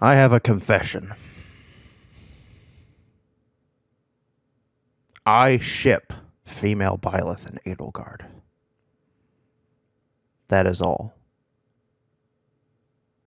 I have a confession. I ship female Byleth and Adelgard. That is all.